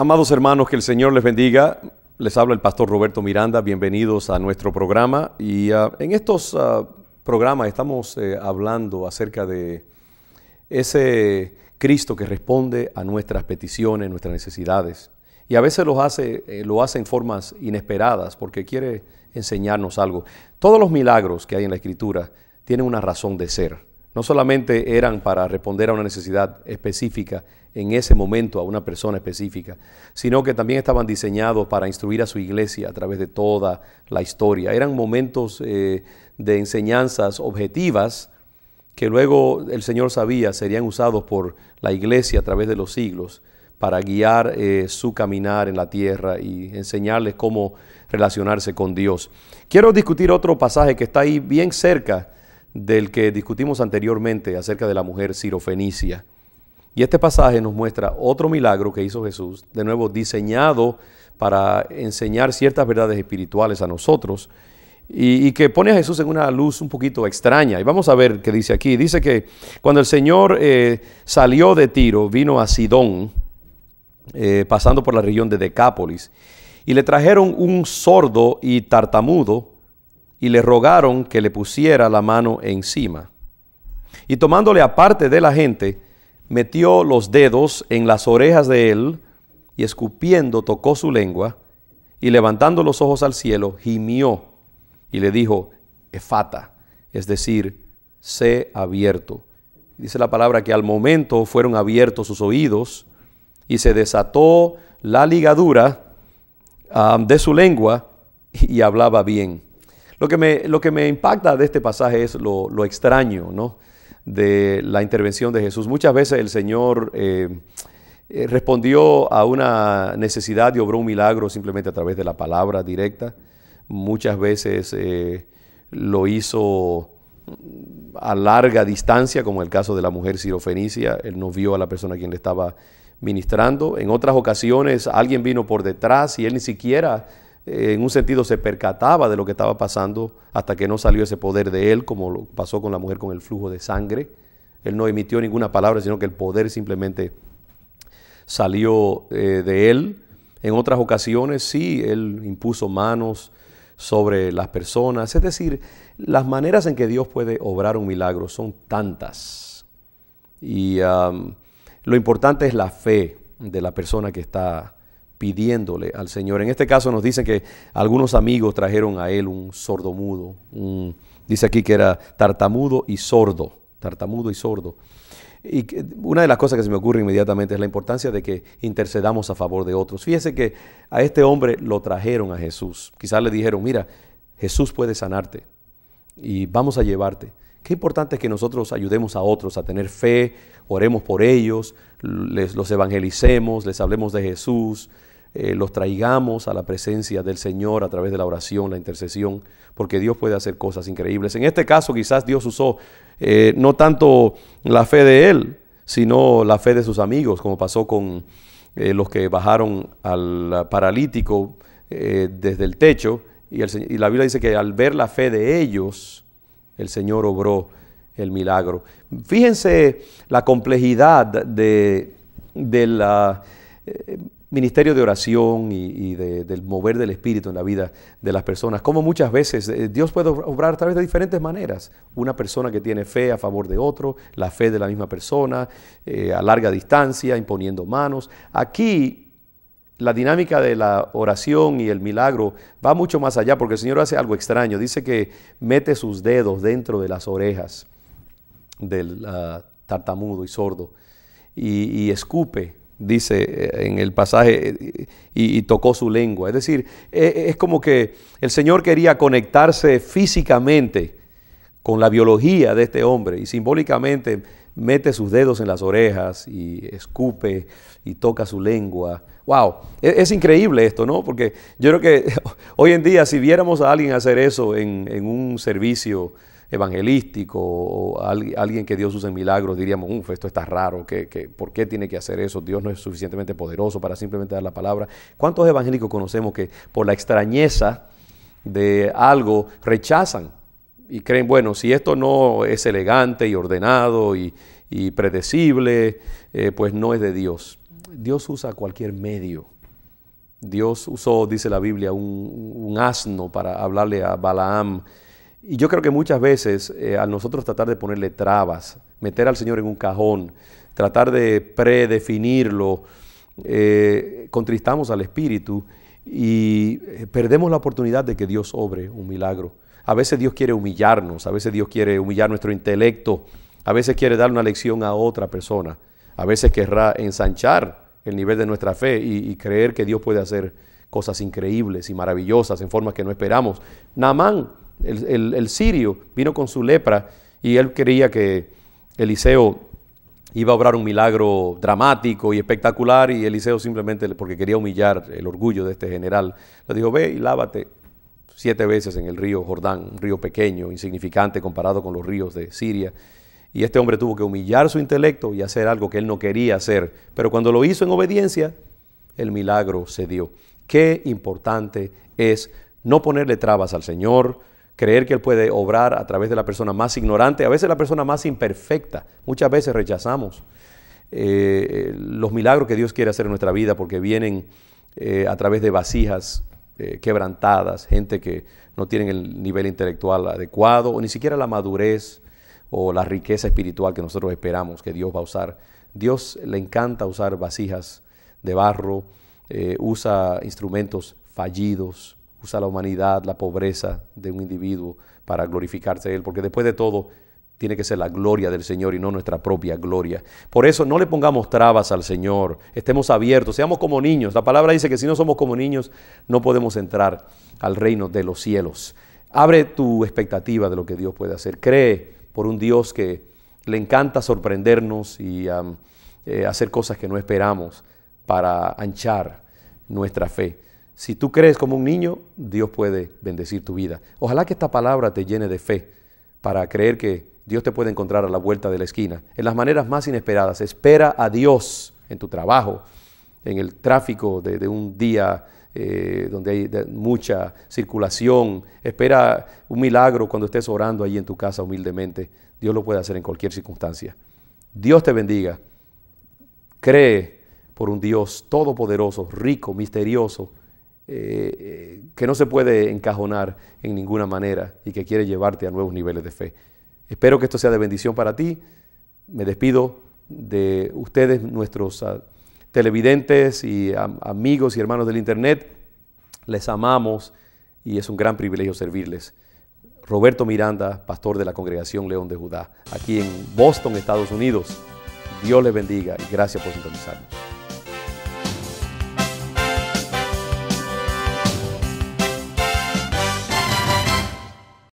Amados hermanos, que el Señor les bendiga. Les habla el pastor Roberto Miranda. Bienvenidos a nuestro programa. Y ah, en estos ah, programas estamos eh, hablando acerca de ese Cristo que responde a nuestras peticiones, nuestras necesidades. Y a veces lo hace, eh, lo hace en formas inesperadas porque quiere enseñarnos algo. Todos los milagros que hay en la Escritura tienen una razón de ser no solamente eran para responder a una necesidad específica en ese momento a una persona específica, sino que también estaban diseñados para instruir a su iglesia a través de toda la historia. Eran momentos eh, de enseñanzas objetivas que luego el Señor sabía serían usados por la iglesia a través de los siglos para guiar eh, su caminar en la tierra y enseñarles cómo relacionarse con Dios. Quiero discutir otro pasaje que está ahí bien cerca del que discutimos anteriormente acerca de la mujer sirofenicia. Y este pasaje nos muestra otro milagro que hizo Jesús, de nuevo diseñado para enseñar ciertas verdades espirituales a nosotros y, que pone a Jesús en una luz un poquito extraña. Y vamos a ver qué dice aquí. Dice que cuando el Señor eh, salió de Tiro, vino a Sidón, eh, pasando por la región de Decápolis, y le trajeron un sordo y tartamudo y le rogaron que le pusiera la mano encima. Y tomándole aparte de la gente, metió los dedos en las orejas de él, y escupiendo tocó su lengua, y levantando los ojos al cielo, gimió, y le dijo, Efata, es decir, sé abierto. Dice la palabra que al momento fueron abiertos sus oídos, y se desató la ligadura ah, de su lengua, y hablaba bien. Lo que me, lo que me impacta de este pasaje es lo, extraño de la intervención de Jesús. Muchas veces el Señor eh, eh, respondió a una necesidad y obró un milagro simplemente a través de la palabra directa. Muchas veces eh, lo hizo a larga distancia, como el caso de la mujer sirofenicia, él no vio a la persona a quien le estaba ministrando. En otras ocasiones alguien vino por detrás y él ni siquiera en un sentido se percataba de lo que estaba pasando hasta que no salió ese poder de él, como pasó con la mujer con el flujo de sangre. Él no emitió ninguna palabra, sino que el poder simplemente salió eh, de él. En otras ocasiones sí, él impuso manos sobre las personas. Es decir, las maneras en que Dios puede obrar un milagro son tantas. Y lo importante es la fe de la persona que está pidiéndole al Señor. En este caso nos dicen que algunos amigos trajeron a él un sordomudo, dice aquí que era tartamudo y sordo, tartamudo y sordo. Y una de las cosas que se me ocurre inmediatamente es la importancia de que intercedamos a favor de otros. Fíjese que a este hombre lo trajeron a Jesús. Quizás le dijeron, mira, Jesús puede sanarte y vamos a llevarte. Qué importante es que nosotros ayudemos a otros a tener fe, oremos por ellos, les, los evangelicemos, les hablemos de Jesús, eh, los traigamos a la presencia del Señor a través de la oración, la intercesión, porque Dios puede hacer cosas increíbles. En este caso quizás Dios usó eh, no tanto la fe de él, sino la fe de sus amigos, como pasó con eh, los que bajaron al paralítico desde el techo, y, la Biblia dice que al ver la fe de ellos, el Señor obró el milagro. Fíjense la complejidad de, de la ministerio de oración y, del mover del espíritu en la vida de las personas. Como muchas veces eh, Dios puede obrar a través de diferentes maneras. Una persona que tiene fe a favor de otro, la fe de la misma persona, eh, a larga distancia, imponiendo manos. Aquí la dinámica de la oración y el milagro va mucho más allá porque el Señor hace algo extraño. Dice que mete sus dedos dentro de las orejas del ah, tartamudo y sordo y escupe dice eh, en el pasaje, y, tocó su lengua. Es decir, e, e, es, como que el Señor quería conectarse físicamente con la biología de este hombre y simbólicamente mete sus dedos en las orejas y escupe y toca su lengua. ¡Wow! E, es, increíble esto, ¿no? Porque yo creo que hoy en día si viéramos a alguien hacer eso en, en un servicio evangelístico o alguien que Dios usa en milagros, diríamos, uff, esto está raro, por qué tiene que hacer eso? Dios no es suficientemente poderoso para simplemente dar la palabra. ¿Cuántos evangélicos conocemos que por la extrañeza de algo rechazan y creen, bueno, si esto no es elegante y ordenado y, predecible, eh, pues no es de Dios. Dios usa cualquier medio. Dios usó, dice la Biblia, un asno para hablarle a Balaam y yo creo que muchas veces eh, al nosotros tratar de ponerle trabas, meter al Señor en un cajón, tratar de predefinirlo, eh, contristamos al Espíritu y eh, perdemos la oportunidad de que Dios obre un milagro. A veces Dios quiere humillarnos, a veces Dios quiere humillar nuestro intelecto, a veces quiere dar una lección a otra persona, a veces querrá ensanchar el nivel de nuestra fe y, creer que Dios puede hacer cosas increíbles y maravillosas en formas que no esperamos. Namán el, sirio, vino con su lepra y él creía que Eliseo iba a obrar un milagro dramático y espectacular y Eliseo simplemente, porque quería humillar el orgullo de este general, le dijo, ve y lávate siete veces en el río Jordán, un río pequeño, insignificante comparado con los ríos de Siria. Y este hombre tuvo que humillar su intelecto y hacer algo que él no quería hacer. Pero cuando lo hizo en obediencia, el milagro se dio. Qué importante es no ponerle trabas al Señor, creer que Él puede obrar a través de la persona más ignorante, a veces la persona más imperfecta. Muchas veces rechazamos eh, los milagros que Dios quiere hacer en nuestra vida porque vienen eh, a través de vasijas eh, quebrantadas, gente que no tiene el nivel intelectual adecuado o ni siquiera la madurez o la riqueza espiritual que nosotros esperamos que Dios va a usar. Dios le encanta usar vasijas de barro, usa instrumentos fallidos, usa la humanidad, la pobreza de un individuo para glorificarse a Él, porque después de todo tiene que ser la gloria del Señor y no nuestra propia gloria. Por eso no le pongamos trabas al Señor, estemos abiertos, seamos como niños. La palabra dice que si no somos como niños no podemos entrar al reino de los cielos. Abre tu expectativa de lo que Dios puede hacer. Cree por un Dios que le encanta sorprendernos y eh, hacer cosas que no esperamos para anchar nuestra fe. Si tú crees como un niño, Dios puede bendecir tu vida. Ojalá que esta palabra te llene de fe para creer que Dios te puede encontrar a la vuelta de la esquina, en las maneras más inesperadas. Espera a Dios en tu trabajo, en el tráfico de, un día eh, donde hay mucha circulación. Espera un milagro cuando estés orando ahí en tu casa humildemente. Dios lo puede hacer en cualquier circunstancia. Dios te bendiga. Cree por un Dios todopoderoso, rico, misterioso eh, eh, que no se puede encajonar en ninguna manera y que quiere llevarte a nuevos niveles de fe. Espero que esto sea de bendición para ti. Me despido de ustedes, nuestros ah, televidentes y amigos y hermanos del Internet. Les amamos y es un gran privilegio servirles. Roberto Miranda, pastor de la Congregación León de Judá, aquí en Boston, Estados Unidos. Dios les bendiga y gracias por sintonizarnos.